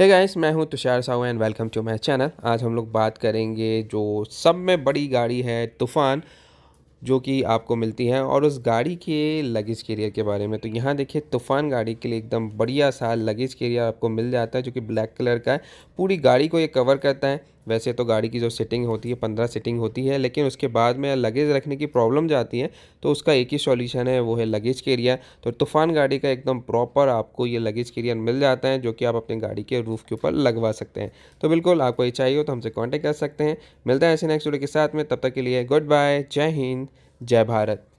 हे hey guys मैं हूं Tushar Sahu and welcome to my channel आज हम लोग बात करेंगे जो सब में बड़ी गाड़ी है तूफ़ान जो कि आपको मिलती है और उस गाड़ी के लगेज कैरियर के बारे में तो यहाँ देखिए तूफ़ान गाड़ी के लिए एकदम बढ़िया सा लगेज कैरियर आपको मिल जाता है जो कि ब्लैक कलर का है पूरी गाड़ी को ये कवर करता है वैसे तो गाड़ी की जो सिटिंग होती है पंद्रह सिटिंग होती है लेकिन उसके बाद में लगेज रखने की प्रॉब्लम जाती है तो उसका एक ही सॉल्यूशन है वो है लगेज कैरियर तो तूफ़ान गाड़ी का एकदम प्रॉपर आपको ये लगेज केरियर मिल जाता है जो कि आप अपने गाड़ी के रूफ़ के ऊपर लगवा सकते हैं तो बिल्कुल आपको ये चाहिए हो तो हमसे कॉन्टैक्ट कर सकते हैं मिलता है ऐसे नेक्स्ट वीडियो के साथ में तब तक के लिए गुड बाय जय हिंद जय भारत